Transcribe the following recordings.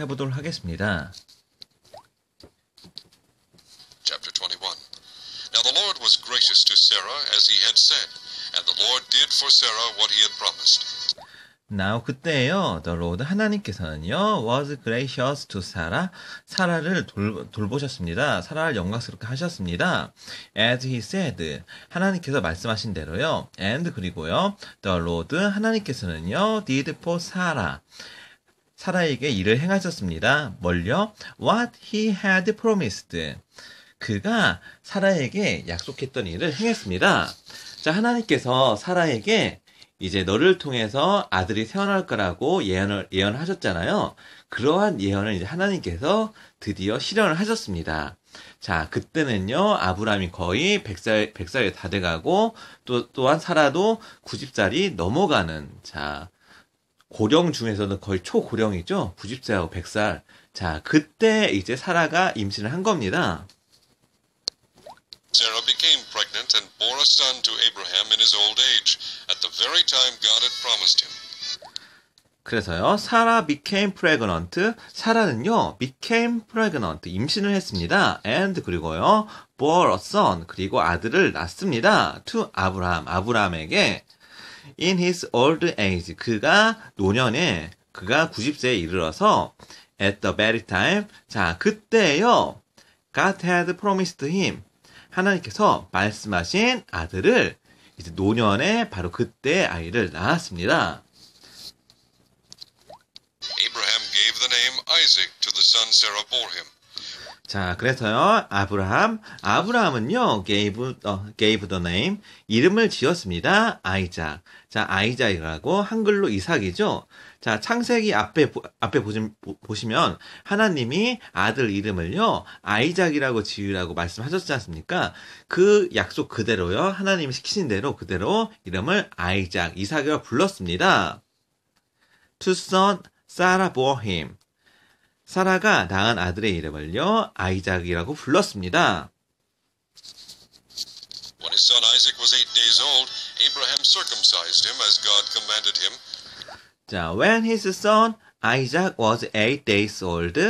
해보도록 하겠습니다. Chapter 21 Now the Lord was gracious to Sarah as he had said, and the Lord did for Sarah what he had promised. Now 그때요, the Lord 하나님께서는요, was gracious to Sarah, 사라를 돌, 돌보셨습니다. 사라를 영광스럽게 하셨습니다. As he said, 하나님께서 말씀하신 대로요, and 그리고요, the Lord 하나님께서는요, did for Sarah. 사라에게 일을 행하셨습니다. 뭘요? What he had promised. 그가 사라에게 약속했던 일을 행했습니다. 자, 하나님께서 사라에게 이제 너를 통해서 아들이 태어날 거라고 예언을 예언하셨잖아요. 그러한 예언을 이제 하나님께서 드디어 실현을 하셨습니다. 자, 그때는요. 아브라함이 거의 100살 100살이 다돼 가고 또 또한 사라도 90살이 넘어가는 자, 고령 중에서는 거의 초고령이죠. 90세하고 100살. 자, 그때 이제 사라가 임신을 한 겁니다. Sarah became pregnant and bore a son to Abraham in his old age at the very time God had promised him. 그래서요. 사라 became pregnant. 사라는요. became pregnant. 임신을 했습니다. and 그리고요. bore a son. 그리고 아들을 낳습니다. to 아브라함. 아브라함에게 in his old age 그가 노년에 그가 90세에 이르러서 at the very time 자 그때요 God had promised him 하나님께서 말씀하신 아들을 이제 노년에 바로 그때 아이를 낳았습니다. Abraham gave the name Isaac to the son Sarah bore him. 자, 그래서요, 아브라함. 아브라함은요, gave, 어, gave the name. 이름을 지었습니다. 아이작. 자, 아이작이라고 한글로 이삭이죠. 자, 창세기 앞에, 앞에 보시, 보시면, 하나님이 아들 이름을요, 아이작이라고 지으라고 말씀하셨지 않습니까? 그 약속 그대로요, 하나님이 시키신 대로 그대로 이름을 아이작, 이삭이라고 불렀습니다. To son, Sarah bore him. 사라가 낳은 아들의 이름을요 아이작이라고 불렀습니다. 자, when his son Isaac was eight days old.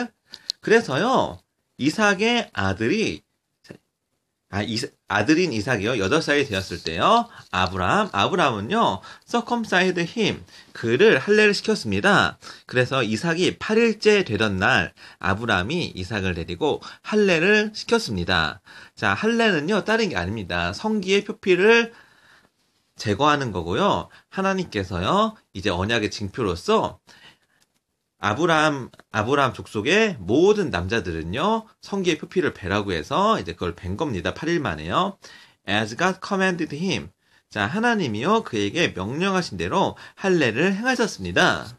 그래서요, 이삭의 아들이 아, 이사, 아들인 이삭이요. 여덟 살이 되었을 때요. 아브람, 아브람은요. 서컴사이드 힘, 그를 할례를 시켰습니다. 그래서 이삭이 8일째 되던 날 아브람이 이삭을 데리고 할례를 시켰습니다. 자, 할례는요. 다른 게 아닙니다. 성기의 표피를 제거하는 거고요. 하나님께서요. 이제 언약의 징표로서 아브라함 아브라함 족속의 모든 남자들은요 성기의 표피를 베라고 해서 이제 그걸 벤 겁니다. 8일 만에요. As God commanded him. 자 하나님이요 그에게 명령하신 대로 할례를 행하셨습니다.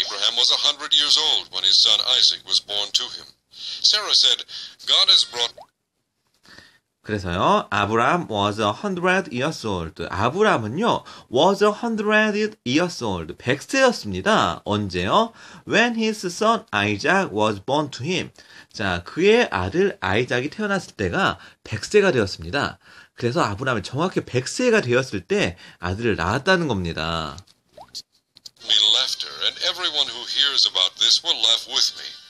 Abraham was 100 years old when his son Isaac was born to him. Sarah said, God has brought 그래서요, 아브람 was a hundred years old. 아브람은요, was a hundred years old. 100세였습니다. 언제요? When his son Isaac was born to him. 자, 그의 아들 아이작이 태어났을 때가 100세가 되었습니다. 그래서 아브람이 정확히 100세가 되었을 때 아들을 낳았다는 겁니다. We left her, and everyone who hears about this were left with me.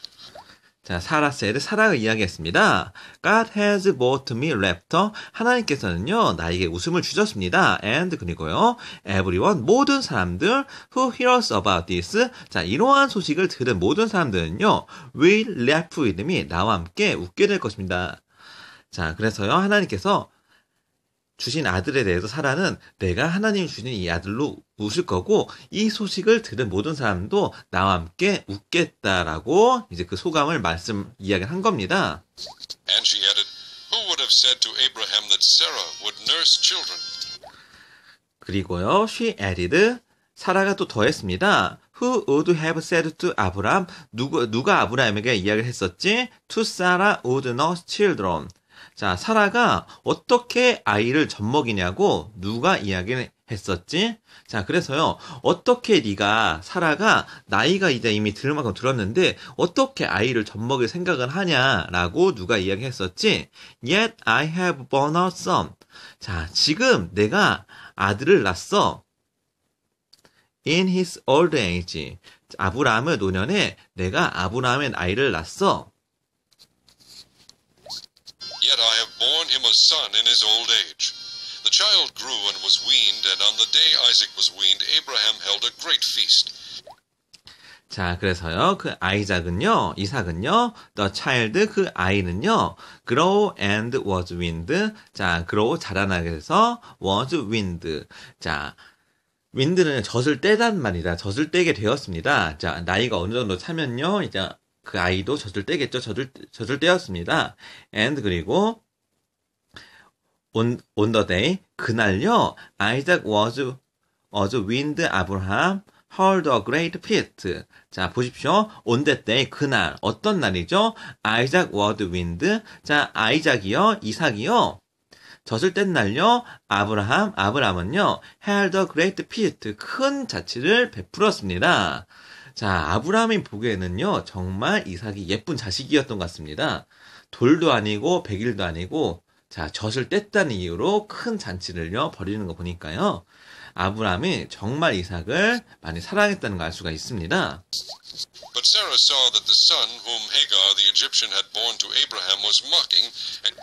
자, 사라 셀의 사랑을 이야기했습니다. God has bought me laughter. 하나님께서는요, 나에게 웃음을 주셨습니다. And 그리고요, everyone, 모든 사람들 who hears about this. 자, 이러한 소식을 들은 모든 사람들은요, will laugh with me. 나와 함께 웃게 될 것입니다. 자, 그래서요, 하나님께서 주신 아들에 대해서 사라는 내가 하나님이 주신 이 아들로 우실 거고 이 소식을 들은 모든 사람도 나와 함께 웃겠다라고 이제 그 소감을 말씀 이야기를 한 겁니다. And she added, Who would have said to Abraham that Sarah would nurse children? 그리고요, she added, 사라가 또 더했습니다. Who would have said to Abraham? 누구, 누가 아브라함에게 이야기를 했었지? To Sarah would nurse children. 자, 사라가 어떻게 아이를 젖먹이냐고 누가 이야기를 했었지? 자, 그래서요. 어떻게 네가 사라가 나이가 이제 이미 들 만큼 들었는데 어떻게 아이를 젖먹일 생각을 하냐라고 누가 이야기했었지? Yet I have born out s o n e 자, 지금 내가 아들을 낳았어. In his old age. 아브라함의 노년에 내가 아브라함의 아이를 낳았어. had borne him a son in his old age. The child grew and was weaned, and on the day Isaac was weaned, Abraham held a great feast. 자, 그래서요, 그 아이작은요, 이삭은요, the child, 그 아이는요, grow and was wind. 자, grow, 자라나게 돼서 was wind. 자, 윈드는 젖을 떼단 말이다. 젖을 떼게 되었습니다. 자, 나이가 어느 정도 차면요, 이제 그 아이도 젖을 떼겠죠. 젖을, 젖을 떼었습니다. and 그리고 on, on the day 그날요 Isaac was was with Abraham heard a great f e t 자 보십시오 on that day 그날 어떤 날이죠? Isaac was with 자 아이작이요 이삭이요 젖을 뗀 날요 아브라함 아브라함은요 held a great f e t 큰자취를 베풀었습니다. 자 아브라함이 보기에는요 정말 이삭이 예쁜 자식이었던 것 같습니다. 돌도 아니고 백일도 아니고 자, 젖을 뗐다는 이유로 큰 잔치를요, 벌이는 거 보니까요. 아브라함이 정말 이삭을 많이 사랑했다는 걸 알 수가 있습니다. But Sarah saw that the son whom Hagar the Egyptian had born to Abraham was mocking and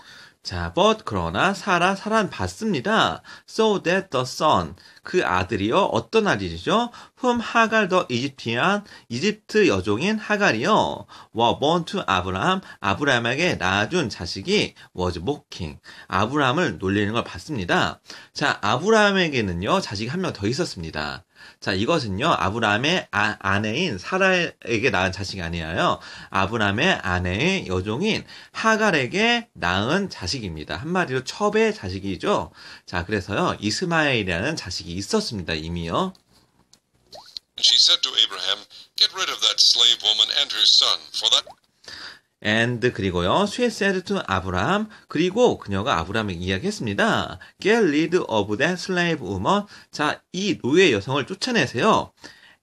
자, but 그러나 살아 사란 봤습니다. So that the son 그 아들이요 어떤 아들이죠? Whom 하갈 the 이집티안 이집트 여종인 하갈이요 was born to 아브라함 아브라함에게 낳아준 자식이 was mocking 아브라함을 놀리는 걸 봤습니다. 자, 아브라함에게는요 자식이 한 명 더 있었습니다. 자, 이것은요, 아브라함의 아, 아내인 사라에게 낳은 자식이 아니에요. 아브라함의 아내의 여종인 하갈에게 낳은 자식입니다. 한마디로 첩의 자식이죠. 자, 그래서요, 이스마엘이라는 자식이 있었습니다, 이미요. She said to Abraham, Get rid of that slave woman and her son, for that and 그리고요. She said to 아브라함 그리고 그녀가 아브라함에게 이야기했습니다. Get rid of that slave woman. 자, 이 노예 여성을 쫓아내세요.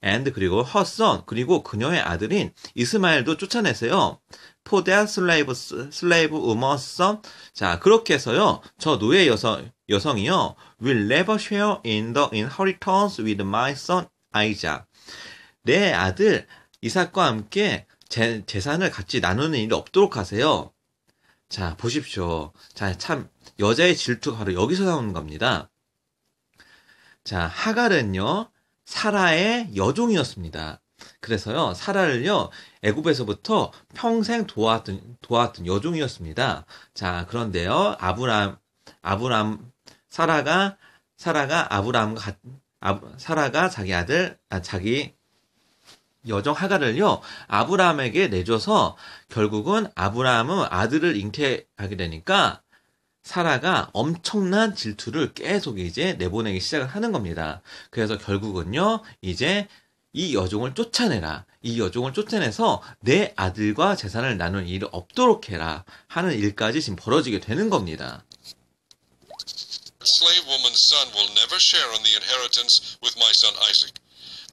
and 그리고 her son 그리고 그녀의 아들인 이스마엘도 쫓아내세요. for that slave slave woman's son. 자, 그렇게 해서요. 저 노예 여성 여성이요. will never share in the inheritance with my son Isaac. 내 아들 이삭과 함께 재, 재산을 같이 나누는 일이 없도록 하세요. 자, 보십시오. 자, 참, 여자의 질투가 바로 여기서 나오는 겁니다. 자, 하갈은요, 사라의 여종이었습니다. 그래서요, 사라를요, 애굽에서부터 평생 도왔던, 도왔던 여종이었습니다. 자, 그런데요, 아브람, 아브람, 사라가, 사라가 아브람과, 아, 사라가 자기 아들, 아, 자기 여정 하갈을요 아브라함에게 내줘서 결국은 아브라함은 아들을 잉태하게 되니까 사라가 엄청난 질투를 계속 이제 내보내기 시작을 하는 겁니다. 그래서 결국은요 이제 이 여종을 쫓아내라. 이 여종을 쫓아내서 내 아들과 재산을 나눈 일이 없도록 해라 하는 일까지 지금 벌어지게 되는 겁니다. t slave woman's son will never share in the inheritance with my son Isaac.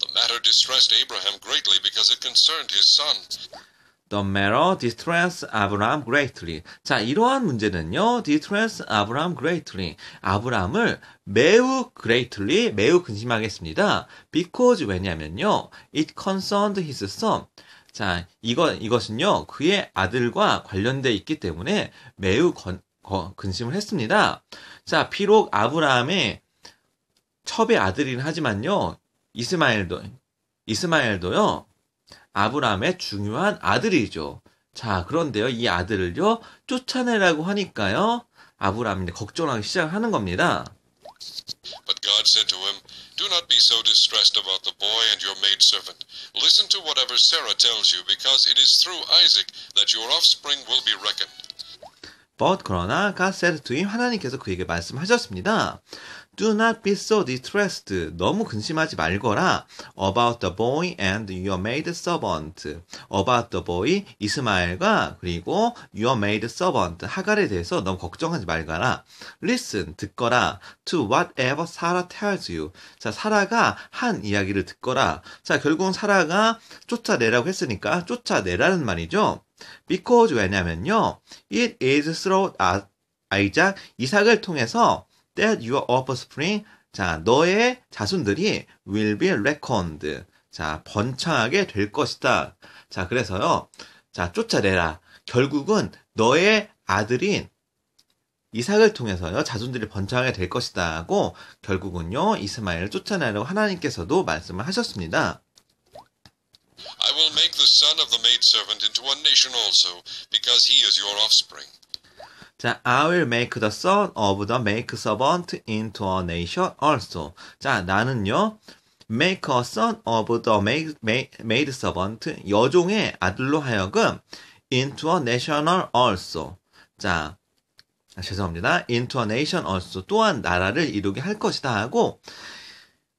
The matter distressed Abraham greatly because it concerned his son. The matter distressed Abraham greatly. 자, 이러한 문제는요, distressed Abraham greatly. 아브람을 매우 greatly, 매우 근심하겠습니다. Because 왜냐면요, it concerned his son. 자, 이거, 이것은요, 그의 아들과 관련돼 있기 때문에 매우 건, 거, 근심을 했습니다. 자, 비록 아브라함의 첩의 아들이긴 하지만요, 이스마엘도 이스마엘도요. 아브라함의 중요한 아들이죠. 자, 그런데요. 이 아들을요. 쫓아내라고 하니까요. 아브라함이 걱정하기 시작하는 겁니다. But God said to him, Do not be so distressed about the boy and your maidservant. Listen to whatever Sarah tells you, because it is through Isaac that your offspring will be reckoned. But 그러나 God said to him, 하나님께서 그에게 말씀하셨습니다. Do not be so distressed. 너무 근심하지 말거라. About the boy and your maid servant. About the boy 이스마엘과 그리고 your maid servant 하갈에 대해서 너무 걱정하지 말거라. Listen 듣거라. To whatever Sarah tells you. 자 사라가 한 이야기를 듣거라. 자 결국은 사라가 쫓아내라고 했으니까 쫓아내라는 말이죠. Because 왜냐면요. It is through Isaac 이삭을 통해서 that your offspring 자, 너의 자손들이 will be reckoned. 자, 번창하게 될 것이다. 자, 그래서요. 자, 쫓아내라. 결국은 너의 아들인 이삭을 통해서요. 자손들이 번창하게 될 것이다고 결국은요. 이스마엘을 쫓아내라고 하나님께서도 말씀을 하셨습니다. I will make the son of the maidservant into a nation also because he is your offspring. 자, I will make the son of the make servant into a nation also. 자, 나는요. make a son of the maid, maid servant 여종의 아들로 하여금 into a national also. 자, 아, 죄송합니다. into a nation also 또한 나라를 이루게 할 것이다 하고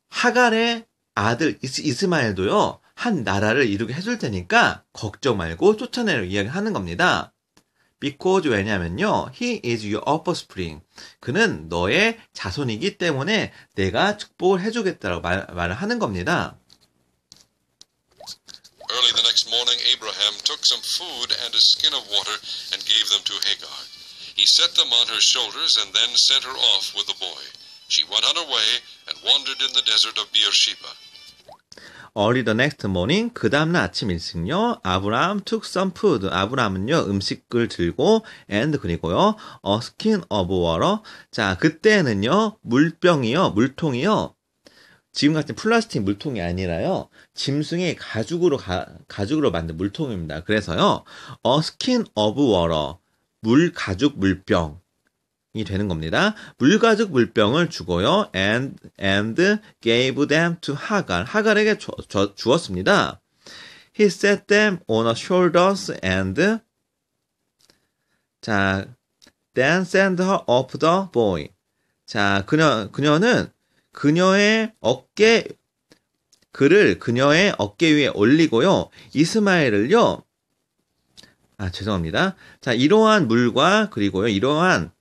하갈의 아들 이스, 이스마엘도요. 한 나라를 이루게 해줄 테니까 걱정 말고 쫓아내려 이야기하는 겁니다. Because 왜냐면요. He is your offspring. 그는 너의 자손이기 때문에 내가 축복을 해주겠다라고 말, 말을 하는 겁니다. Early the next morning, Abraham took some food and a skin of water and gave them to Hagar. He set them on her shoulders and then sent her off with the boy. She went on her way and wandered in the desert of Beersheba. Early the next morning, 그 다음날 아침 일찍요, 아브라함 took some food. 아브라함은요, 음식을 들고, and 그리고요, a skin of water. 자, 그때는요, 물병이요, 물통이요, 지금 같은 플라스틱 물통이 아니라요, 짐승의 가죽으로, 가, 가죽으로 만든 물통입니다. 그래서요, a skin of water. 물, 가죽, 물병. 이 되는 겁니다. 물가죽 물병을 주고요. and and gave them to 하갈. 하갈에게 주, 주, 주었습니다. He set them on a shoulders and 자, then send her up the boy. 자, 그녀 그녀는 그녀의 어깨 그를 그녀의 어깨 위에 올리고요. 이스마엘을요. 아, 죄송합니다. 자, 이러한 물과 그리고요. 이러한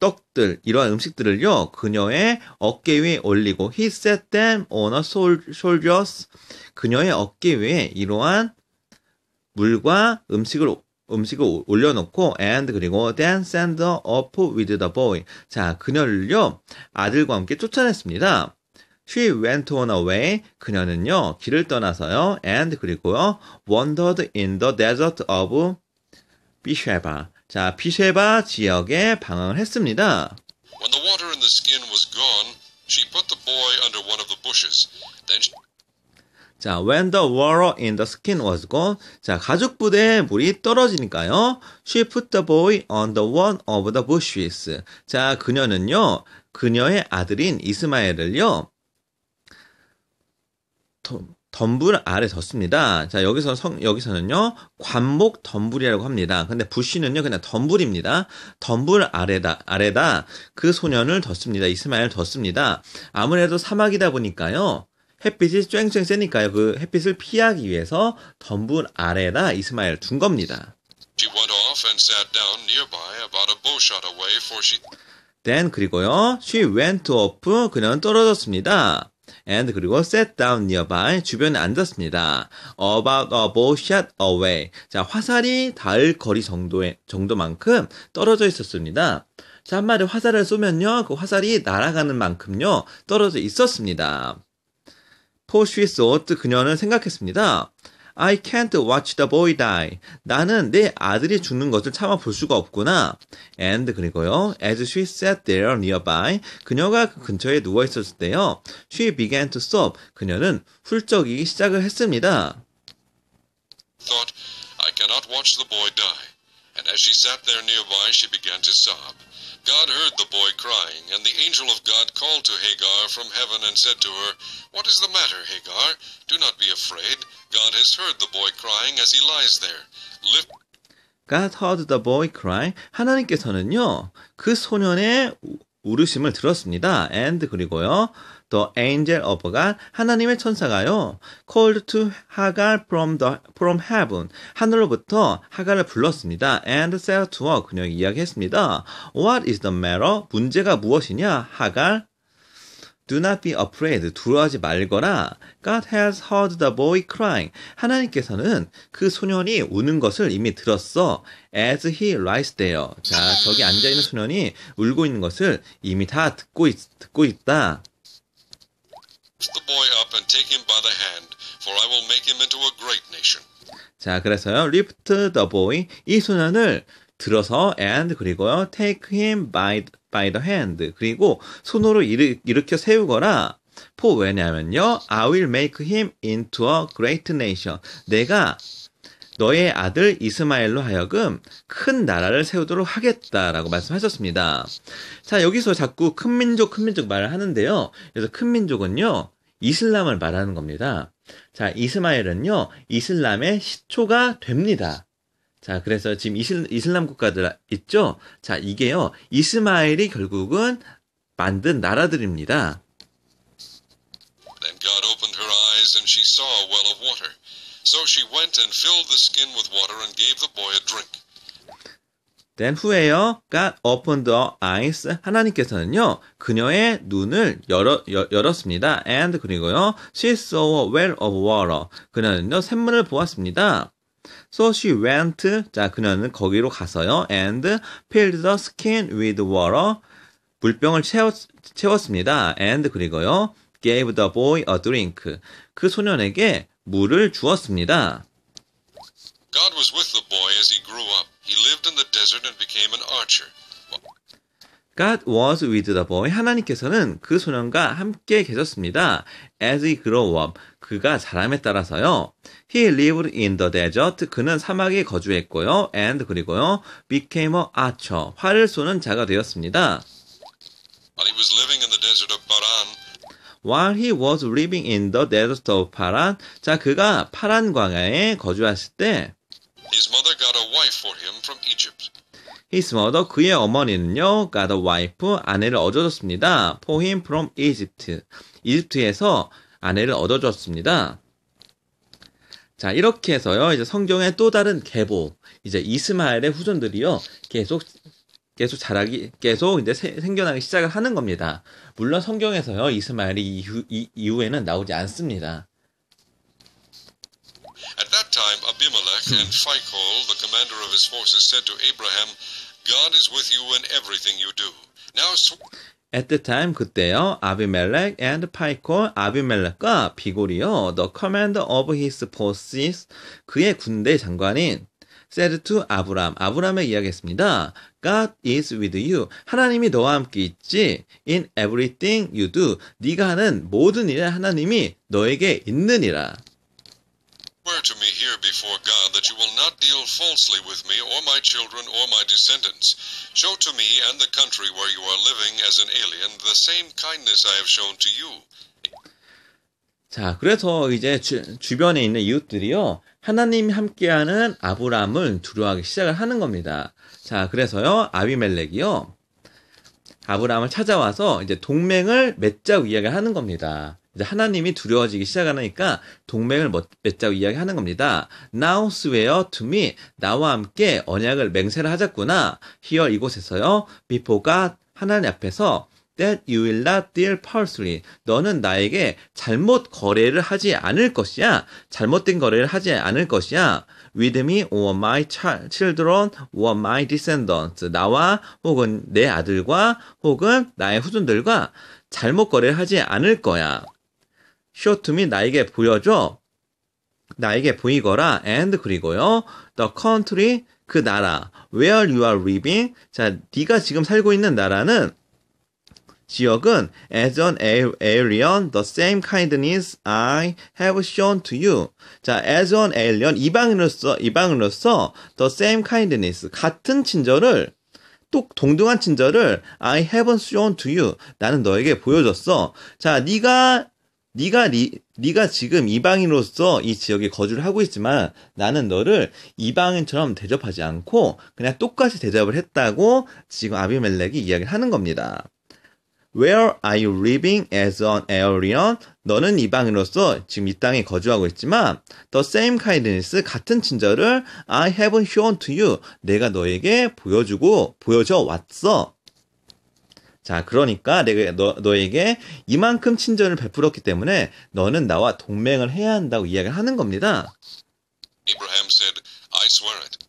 떡들 이러한 음식들을요 그녀의 어깨 위에 올리고 he set them on a shoulders 그녀의 어깨 위에 이러한 물과 음식을 음식을 올려놓고 and 그리고 then send her up with the boy 자 그녀를요 아들과 함께 쫓아냈습니다. She went on away. 그녀는요 길을 떠나서요 and 그리고요 wandered in the desert of Beersheba. 자, 피쉐바 지역에 방황을 했습니다. When the water in the skin was gone, she put the boy under one of the bushes. Then she... 자, when the water in the skin was gone. 자, 가죽 부대에 물이 떨어지니까요. She put the boy on the one of the bushes. 자, 그녀는요. 그녀의 아들인 이스마엘을요. 덤불 아래 뒀습니다. 자, 여기서 성, 여기서는요, 관목 덤불이라고 합니다. 근데 부시는요, 그냥 덤불입니다. 덤불 아래다, 아래다 그 소년을 뒀습니다. 이스마엘 뒀습니다. 아무래도 사막이다 보니까요, 햇빛이 쨍쨍 쐬니까요, 그 햇빛을 피하기 위해서 덤불 아래다 이스마엘 둔 겁니다. Then 그리고요, she went off. 그녀는 떨어졌습니다. and 그리고 sat down nearby 주변에 앉았습니다. about a bowshot away 자 화살이 닿을 거리 정도의 정도만큼 떨어져 있었습니다. 자, 한 마리 화살을 쏘면요. 그 화살이 날아가는 만큼요. 떨어져 있었습니다. 포스 쏘트 그녀는 생각했습니다. I can't watch the boy die. 나는 내 아들이 죽는 것을 참아 볼 수가 없구나. And 그리고요. As she sat there nearby. 그녀가 그 근처에 누워 있었을 때요. She began to sob. 그녀는 훌쩍이기 시작을 했습니다. Thought I cannot watch the boy die. and as she sat there nearby, she began to sob. God heard the boy crying, and the angel of God called to Hagar from heaven and said to her, What is the matter, Hagar? Do not be afraid. God has heard the boy crying as he lies there. Lift God heard the boy cry. 하나님께서는요, 그 소년의 울으심을 들었습니다. And 그리고요, The angel of God, 하나님의 천사가요. called to 하갈 from the from heaven, 하늘로부터 하갈을 불렀습니다. and said to her, 그녀에게 이야기했습니다. What is the matter? 문제가 무엇이냐? 하갈 Do not be afraid. 두려워하지 말거라. God has heard the boy crying. 하나님께서는 그 소년이 우는 것을 이미 들었어. As he lies there. 자, 저기 앉아있는 소년이 울고 있는 것을 이미 다 듣고, 있, 듣고 있다. the boy up and take him by the hand, for I will make him into a great nation. 자, 그래서요. lift the boy 이 순환을 들어서 and 그리고요. take him by by the hand 그리고 손으로 일으, 일으켜 세우거라. for 왜냐면요. I will make him into a great nation. 내가 너의 아들 이스마엘로 하여금 큰 나라를 세우도록 하겠다라고 말씀하셨습니다. 자, 여기서 자꾸 큰 민족, 큰 민족 말을 하는데요. 그래서 큰 민족은요, 이슬람을 말하는 겁니다. 자, 이스마엘은요, 이슬람의 시초가 됩니다. 자, 그래서 지금 이슬, 이슬람 국가들 있죠? 자, 이게요, 이스마엘이 결국은 만든 나라들입니다. Then God opened her eyes and she saw a well of water. So she went and filled the skin with water and gave the boy a drink. Then 후에요, God opened the eyes. 하나님께서는요, 그녀의 눈을 열어, 여, 열었습니다. And 그리고요, she saw a well of water. 그녀는요, 샘물을 보았습니다. So she went. 자, 그녀는 거기로 가서요. And filled the skin with water. 물병을 채웠, 채웠습니다. And 그리고요, gave the boy a drink. 그 소년에게 물을 주었습니다. God was with the boy as he grew up. He lived in the desert and became an archer. God was with the boy. 하나님께서는 그 소년과 함께 계셨습니다. As he grew up. 그가 자람에 따라서요. He lived in the desert. 그는 사막에 거주했고요. And 그리고요. became a archer. 활을 쏘는 자가 되었습니다. While he was living in the desert of Paran, while he was living in the desert of 파란. 자, 그가 파란 광야에 거주했을 때 his mother got a wife for him from Egypt. His mother 그의 어머니는요 got a wife 아내를 얻어줬습니다. For him from Egypt. 이집트에서 아내를 얻어줬습니다. 자 이렇게 해서요 이제 성경의 또 다른 계보 이제 이스마엘의 후손들이요 계속 계속 자라기 계속 근데 생겨나기 시작을 하는 겁니다. 물론 성경에서요 이스마엘이 이후, 이, 이후에는 나오지 않습니다. At that time, Abimelech and Phicol, the commander of his forces, said to Abraham, "God is with you in everything you do." Now. At the time 그때요 아비멜렉 and 파이콜 아비멜렉과 비골이요 the commander of his forces 그의 군대 장관인 said to 아브람. 아브람에 이야기했습니다. God is with you. 하나님이 너와 함께 있지. In everything you do. 네가 하는 모든 일에 하나님이 너에게 있느니라. Swear to me here before God that you will not deal falsely with me or my children or my descendants. Show to me and the country where you are living as an alien the same kindness I have shown to you. 자, 그래서 이제 주, 주변에 있는 이웃들이요. 하나님이 함께하는 아브라함을 두려워하기 시작을 하는 겁니다. 자, 그래서요, 아비멜렉이요, 아브라함을 찾아와서 이제 동맹을 맺자고 이야기를 하는 겁니다. 이제 하나님이 두려워지기 시작하니까 동맹을 맺자고 이야기하는 겁니다. Now swear to me. 나와 함께 언약을 맹세를 하자꾸나. Here 이곳에서요. Before God. 하나님 앞에서 that you will not deal falsely. 너는 나에게 잘못 거래를 하지 않을 것이야. 잘못된 거래를 하지 않을 것이야. with me or my children or my descendants. 나와 혹은 내 아들과 혹은 나의 후손들과 잘못 거래를 하지 않을 거야. show to me 나에게 보여줘. 나에게 보이거라. and 그리고요. the country 그 나라 where you are living. 자, 네가 지금 살고 있는 나라는 지역은 as an alien the same kindness I have shown to you. 자, as an alien 이방인으로서 이방인으로서 the same kindness 같은 친절을 또 동등한 친절을 I haven't shown to you. 나는 너에게 보여줬어. 자, 네가 네가 니, 네가 지금 이방인으로서 이 지역에 거주를 하고 있지만 나는 너를 이방인처럼 대접하지 않고 그냥 똑같이 대접을 했다고 지금 아비멜렉이 이야기를 하는 겁니다. Where are you living as an alien? 너는 이방인으로서 지금 이 땅에 거주하고 있지만 the same kindness 같은 친절을 I have shown to you 내가 너에게 보여주고 보여줘 왔어. 자, 그러니까 내가 너, 너에게 이만큼 친절을 베풀었기 때문에 너는 나와 동맹을 해야 한다고 이야기를 하는 겁니다. Abraham said, I swear it.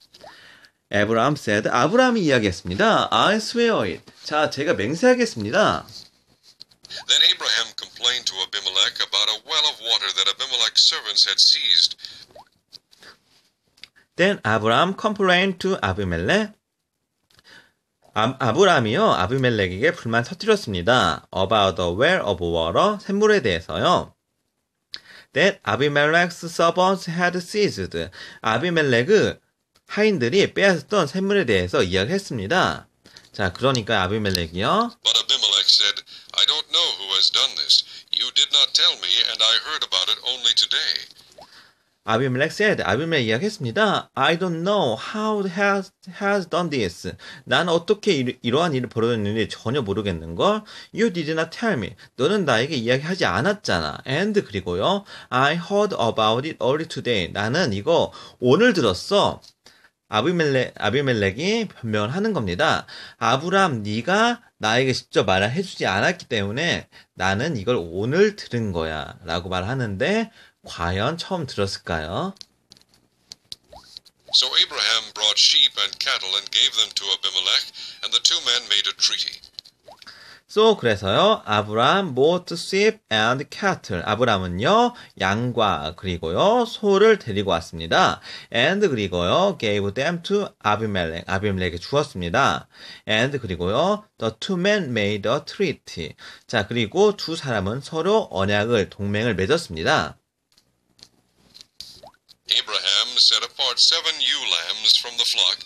에브라함 said, 아브라함이 이야기했습니다. I swear it. 자, 제가 맹세하겠습니다. Then Abraham complained to Abimelech about a well of water that Abimelech's servants had seized. Then Abraham complained to Abimelech. 아, 아브라함이요 아비멜렉에게 불만 터뜨렸습니다. About a well of water 샘물에 대해서요. That Abimelech's servants had seized. 아비멜렉의 하인들이 빼앗았던 샘물에 대해서 이야기를 했습니다. 자, 그러니까 아비멜렉이요. But Abimelech said, I don't know who has done this. You did not tell me and I heard about it only today. 아비멜렉 said, 아비멜렉 이야기했습니다. I don't know how has has done this. 난 어떻게 이러, 한 일이 벌어졌는지 전혀 모르겠는걸. You did not tell me. 너는 나에게 이야기하지 않았잖아. And 그리고요. I heard about it only today. 나는 이거 오늘 들었어. 아비멜렉, 아비멜렉이 변명을 하는 겁니다. 아브람, 네가 나에게 직접 말을 해주지 않았기 때문에 나는 이걸 오늘 들은 거야. 라고 말하는데, 과연 처음 들었을까요? So Abraham brought sheep and cattle and gave them to Abimelech, and the two men made a treaty. So 그래서요. 아브람 bought sheep and cattle. 아브람은요. 양과 그리고요. 소를 데리고 왔습니다. and 그리고요. gave them to 아비멜렉. 아비멜렉에게 주었습니다. and 그리고요. the two men made a treaty. 자, 그리고 두 사람은 서로 언약을 동맹을 맺었습니다. Abraham set apart seven ewe lambs from the flock.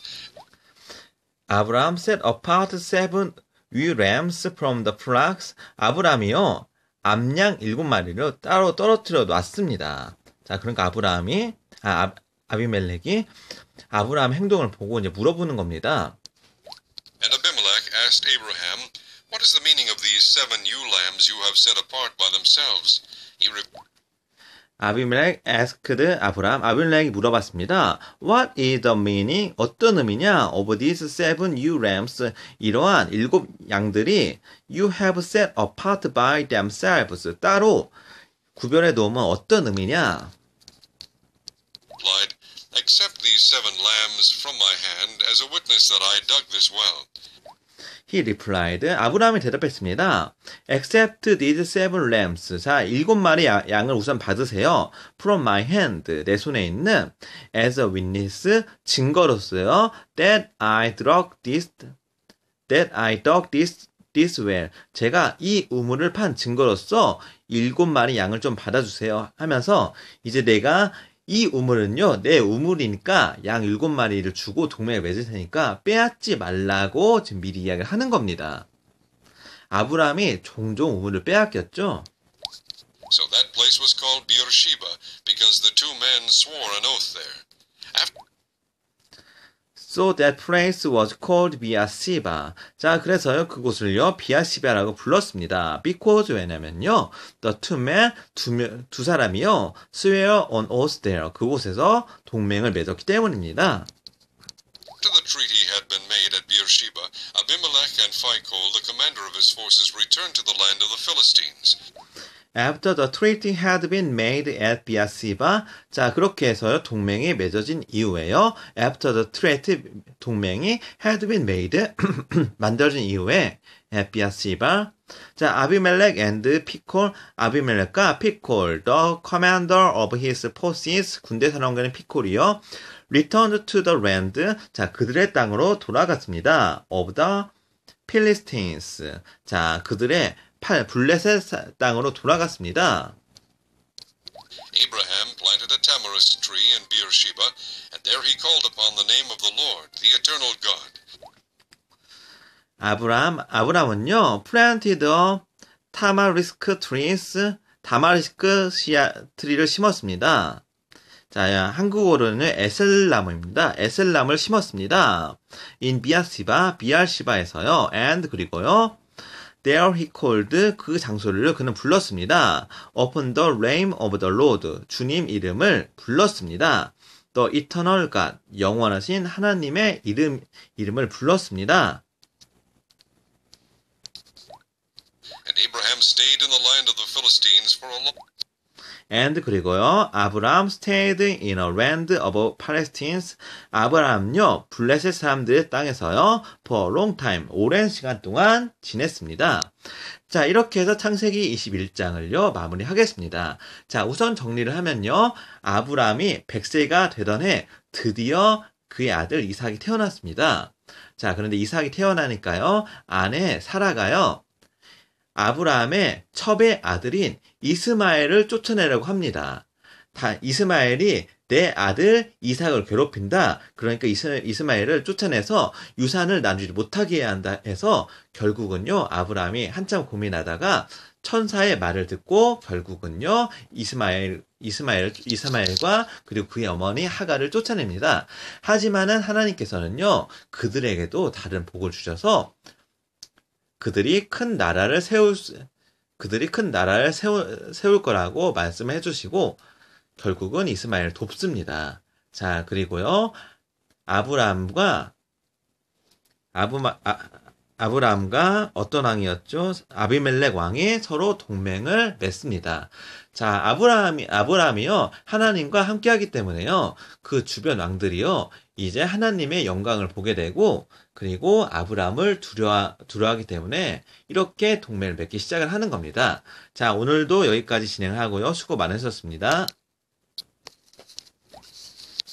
아브라함 set apart seven we rams from the flocks 아브라함이요 암양 일곱 마리를 따로 떨어뜨려 놨습니다. 자 그러니까 아브라함이 아, 아 비멜렉이 아브라함 행동을 보고 이제 물어보는 겁니다. And Abimelech asked Abraham, What is the meaning of these seven ewe lambs you have set apart by themselves? He, re 아비멜렉 asked 아브람 아비멜렉이 물어봤습니다. What is the meaning? 어떤 의미냐? of these seven ewe rams 이러한 일곱 양들이 you have set apart by themselves 따로 구별해 놓으면 어떤 의미냐? Except these seven lambs from my hand as a witness that I dug this well. He replied. 아브라함이 대답했습니다. Except these seven lambs. 자, 일곱 마리 양을 우선 받으세요. From my hand. 내 손에 있는 as a witness. 증거로서요. That I dug this. That I dug this. This well. 제가 이 우물을 판 증거로서 일곱 마리 양을 좀 받아주세요. 하면서 이제 내가 이 우물은요, 내 우물이니까 양 일곱 마리를 주고 동맹을 맺을 테니까 빼앗지 말라고 지금 미리 이야기를 하는 겁니다. 아브라함이 종종 우물을 빼앗겼죠. So that place was called Beersheba because the two men swore an oath there. After So that place was called 비아시바. 자, 그래서요, 그곳을요, 비아시바라고 불렀습니다. Because 왜냐면요, the two men, 두, 두 사람이요, swear on oath there. 그곳에서 동맹을 맺었기 때문입니다. After the treaty had been made at Beersheba, Abimelech and Phicol, the commander of his forces, returned to the land of the Philistines. after the treaty had been made at Biasiba. 자, 그렇게 해서요. 동맹이 맺어진 이후에요. after the treaty 동맹이 had been made 만들어진 이후에 at Biasiba. 자, 아비멜렉 and 피콜 아비멜렉과 피콜 the commander of his forces 군대 사령관인 피콜이요. returned to the land. 자, 그들의 땅으로 돌아갔습니다. of the Philistines. 자, 그들의 18 블레셋 땅으로 돌아갔습니다. Abraham planted a tamarisk tree in Beersheba, and there he called upon the name of the Lord, the eternal God. 아브람 아브람은요 planted a tamarisk trees 다마리스크 시아 트리를 심었습니다. 자, 한국어로는 에셀나무입니다. 에셀나무를 심었습니다. in 비아시바, 비알시바에서요. and 그리고요. There he called 그 장소를 그는 불렀습니다. Upon the name of the Lord 주님 이름을 불렀습니다. The eternal God 영원하신 하나님의 이름 이름을 불렀습니다. And Abraham stayed in the land of the Philistines for a long and 그리고요. 아브라함 stayed in a land of Palestinians. 아브라함요. 블레셋 사람들의 땅에서요. for a long time. 오랜 시간 동안 지냈습니다. 자, 이렇게 해서 창세기 21장을요, 마무리하겠습니다. 자, 우선 정리를 하면요. 아브라함이 100세가 되던 해 드디어 그의 아들 이삭이 태어났습니다. 자, 그런데 이삭이 태어나니까요, 아내 사라가요, 아브라함의 첩의 아들인 이스마엘을 쫓아내려고 합니다. 다 이스마엘이 내 아들 이삭을 괴롭힌다. 그러니까 이스마엘을 쫓아내서 유산을 나누지 못하게 해야 한다 해서 결국은요 아브라함이 한참 고민하다가 천사의 말을 듣고 결국은요 이스마엘 이스마엘 이스마엘과 그리고 그의 어머니 하가를 쫓아냅니다. 하지만은 하나님께서는요 그들에게도 다른 복을 주셔서 그들이 큰 나라를 세울 그들이 큰 나라를 세울, 세울 거라고 말씀해 주시고 결국은 이스마엘 돕습니다. 자 그리고요 아브라함과 아브마 아, 아브라함과 어떤 왕이었죠? 아비멜렉 왕이 서로 동맹을 맺습니다. 자, 아브라함이, 아브라함이요, 하나님과 함께 하기 때문에요, 그 주변 왕들이요, 이제 하나님의 영광을 보게 되고, 그리고 아브라함을 두려워, 두려워하기 때문에 이렇게 동맹을 맺기 시작을 하는 겁니다. 자, 오늘도 여기까지 진행하고요. 수고 많으셨습니다.